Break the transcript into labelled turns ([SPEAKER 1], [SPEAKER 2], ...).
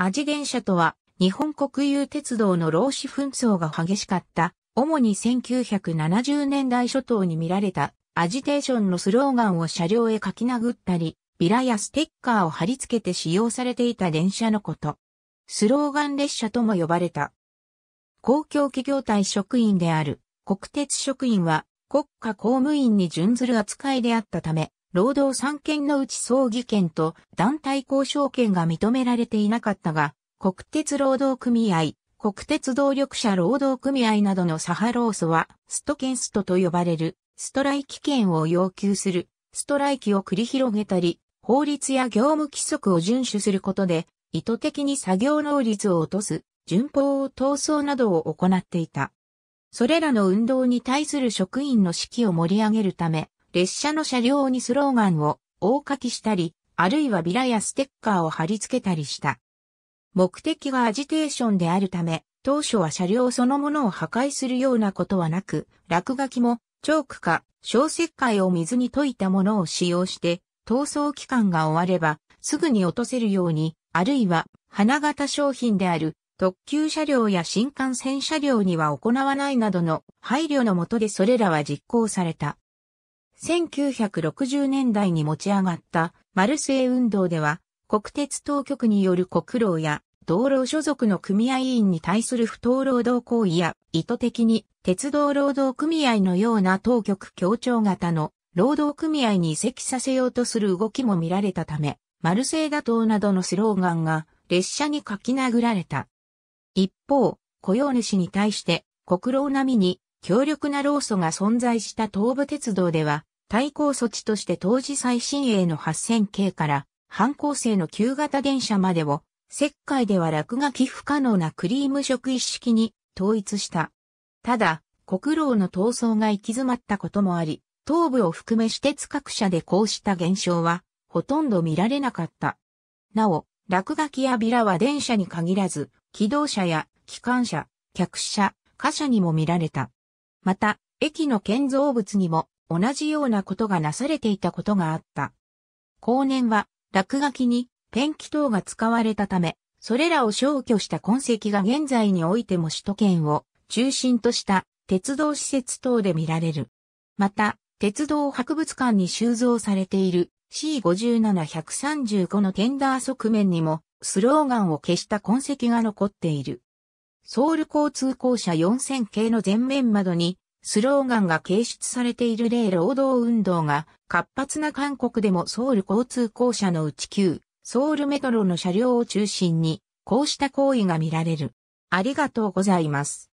[SPEAKER 1] アジ電車とは、日本国有鉄道の労使紛争が激しかった、主に1970年代初頭に見られた、アジテーションのスローガンを車両へ書き殴ったり、ビラやステッカーを貼り付けて使用されていた電車のこと。スローガン列車とも呼ばれた。公共企業体職員である国鉄職員は国家公務員に準ずる扱いであったため、労働三権のうち葬儀権と団体交渉権が認められていなかったが、国鉄労働組合、国鉄動力者労働組合などのサハローソは、ストケンストと呼ばれる、ストライキ権を要求する、ストライキを繰り広げたり、法律や業務規則を遵守することで、意図的に作業能率を落とす、順法を闘争などを行っていた。それらの運動に対する職員の士気を盛り上げるため、列車の車両にスローガンを大書きしたり、あるいはビラやステッカーを貼り付けたりした。目的がアジテーションであるため、当初は車両そのものを破壊するようなことはなく、落書きも、チョークか、小石灰を水に溶いたものを使用して、逃走期間が終われば、すぐに落とせるように、あるいは、花形商品である、特急車両や新幹線車両には行わないなどの配慮のもとでそれらは実行された。1960年代に持ち上がったマルセイ運動では、国鉄当局による国労や道路所属の組合員に対する不当労働行為や意図的に鉄道労働組合のような当局協調型の労働組合に移籍させようとする動きも見られたため、マルセイ打倒などのスローガンが列車に書き殴られた。一方、雇用主に対して国労並みに強力な労組が存在した東武鉄道では、対抗措置として当時最新鋭の8000系から反抗性の旧型電車までを、石灰では落書き不可能なクリーム色一式に統一した。ただ、国労の闘争が行き詰まったこともあり、東部を含め私鉄各社でこうした現象は、ほとんど見られなかった。なお、落書きやビラは電車に限らず、機動車や機関車、客車、貨車にも見られた。また、駅の建造物にも同じようなことがなされていたことがあった。後年は落書きにペンキ等が使われたため、それらを消去した痕跡が現在においても首都圏を中心とした鉄道施設等で見られる。また、鉄道博物館に収蔵されている C57135 のテンダー側面にもスローガンを消した痕跡が残っている。ソウル交通公社4000系の前面窓にスローガンが掲出されている例労働運動が活発な韓国でもソウル交通公社のうち旧ソウルメトロの車両を中心にこうした行為が見られる。ありがとうございます。